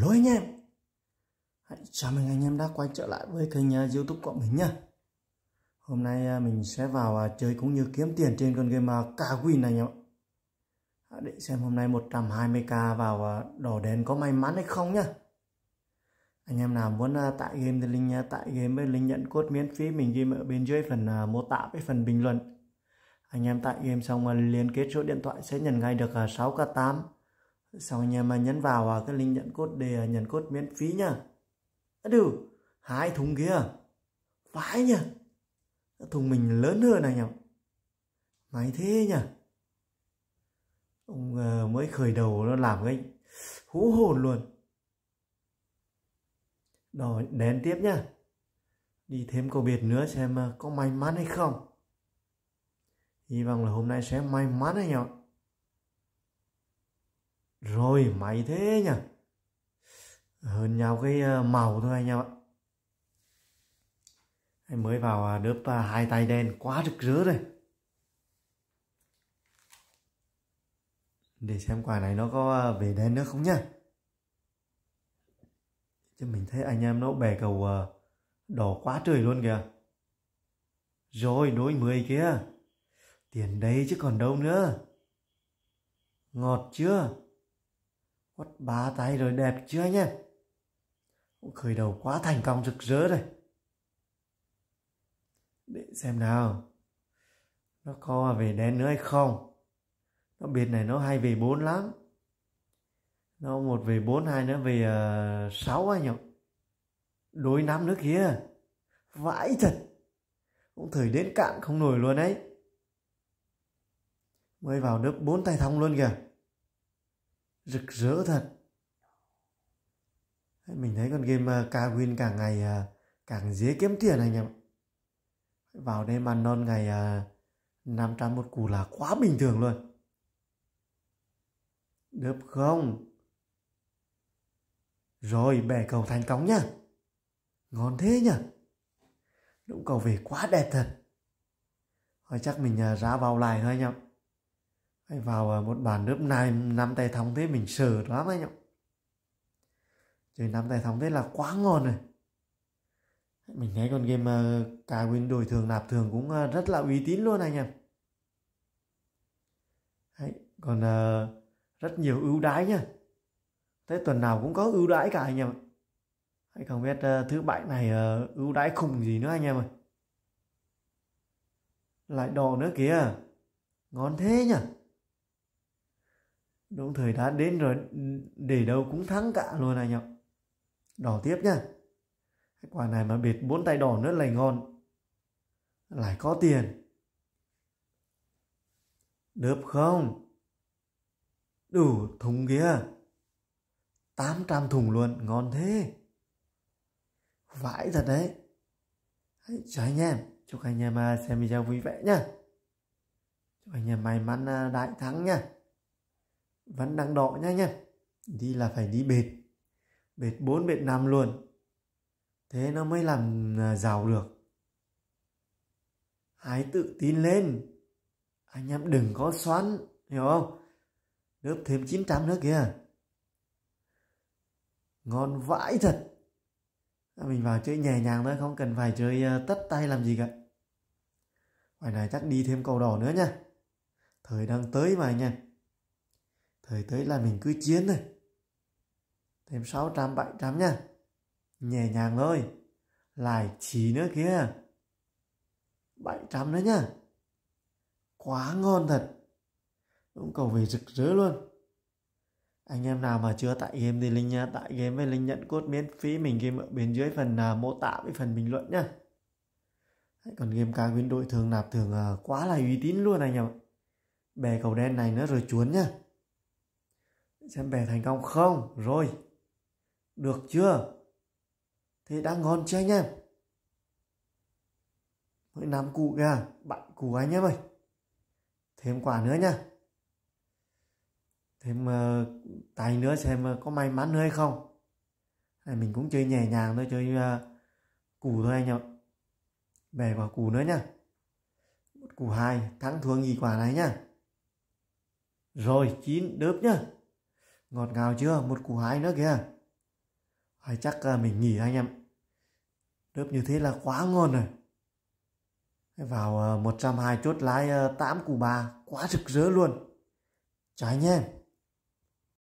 lỗi anh em Hãy chào mừng anh em đã quay trở lại với kênh à, youtube của mình nha Hôm nay à, mình sẽ vào à, chơi cũng như kiếm tiền trên con game Kawin này nhé Để xem hôm nay 120k vào đỏ đèn có may mắn hay không nhá Anh em nào muốn tải game thì link tải game với link nhận code miễn phí mình ghi ở bên dưới phần mô tả với phần bình luận anh em tải game xong liên kết số điện thoại sẽ nhận ngay được 6k8 sau anh em nhấn vào à, cái link nhận cốt để à, nhận cốt miễn phí nha đủ hai thùng kia vãi nhỉ thùng mình lớn hơn này nhỉ máy thế nhỉ ông ờ, mới khởi đầu nó làm cái hú hồn luôn rồi đến tiếp nhá đi thêm câu biệt nữa xem à, có may mắn hay không hy vọng là hôm nay sẽ may mắn anh em rồi mày thế nhỉ hơn nhau cái ờ, màu thôi anh em ạ anh mới vào đớp ờ, ờ, hai tay đen quá rực rỡ rồi để xem quả này nó có về đen nữa không nhá chứ mình thấy anh em nó bè cầu đỏ quá trời luôn kìa rồi đối mười kia tiền đấy chứ còn đâu nữa ngọt chưa Quất ba tay rồi đẹp chưa anh em? Khởi đầu quá thành công rực rỡ rồi Để xem nào. Nó co về đen nữa hay không? Nó biệt này nó hay về bốn lắm. Nó một về bốn hai nữa về uh, anh nhỉ? Đối năm nữa kia Vãi thật. Cũng thời đến cạn không nổi luôn ấy. Mới vào nước bốn tay thông luôn kìa rực rỡ thật mình thấy con game ờ, ca win càng ngày ờ, càng dễ kiếm tiền anh em vào đây mà non ngày 500 ờ, một củ là quá bình thường luôn được không rồi bẻ cầu thành công nhá ngon thế nhá lúc cầu về quá đẹp thật thôi chắc mình ra vào lại thôi anh em vào à, một bàn nước này nắm tay thống thế mình sờ lắm anh ạ chơi nắm tay thống thế là quá ngon rồi mình thấy con game cà win đổi thường nạp thường cũng à, rất là uy tín luôn anh em Đấy, còn à, rất nhiều ưu đãi nhá thế tuần nào cũng có ưu đãi cả anh em ạ không biết thứ bảy này ưu đãi khủng gì nữa anh em ơi. Lại đỏ nữa kìa. Ngon thế nhỉ đúng thời đã đến rồi để đâu cũng thắng cả luôn anh ạ đỏ tiếp nhá quả này mà bệt bốn tay đỏ nữa lại ngon lại có tiền được không đủ thùng kia 800 thùng luôn ngon thế vãi thật đấy chào anh em chúc anh em à, xem video vui vẻ nhá chúc anh em may mắn à, đại thắng nhá vẫn đang đọ nha nhá đi là phải đi bệt bệt 4 bệt 5 luôn thế nó mới làm à, giàu được hãy tự tin lên anh em đừng có xoắn hiểu không lớp thêm 900 nữa kìa ngon vãi thật à, mình vào chơi nhẹ nhàng thôi không cần phải chơi à, tất tay làm gì cả ngoài này chắc đi thêm cầu đỏ nữa nha thời đang tới mà nha thời tới là mình cứ chiến này thêm 600 700 nha nhẹ nhàng thôi lại chỉ nữa kia 700 nữa nha quá ngon thật cũng cầu về rực rỡ luôn anh em nào mà chưa tải game thì linh nha tải game với linh nhận cốt miễn phí mình game ở bên dưới phần à, mô tả với phần bình luận nha còn game cá nguyên đội thường nạp thường à, quá là uy tín luôn anh em bè cầu đen này nó rồi chuốn nha xem bè thành công không rồi được chưa thế đã ngon chưa anh em hãy nắm cụ kìa bạn cụ anh em ơi thêm quả nữa nha thêm uh, ờ, tay nữa xem uh, có may mắn nữa hay không à, mình cũng chơi nhẹ nhàng thôi chơi uh, củ thôi anh ạ bè quả củ nữa nha, một củ hai thắng thua nghỉ quả này nha, rồi chín đớp nhá Ngọt ngào chưa? Một củ hái nữa kìa. Hay chắc à, mình nghỉ anh em. Đớp như thế là quá ngon rồi. Vào à, một trăm hai chốt lái à, tám củ bà. Quá rực rỡ luôn. Trái nhé.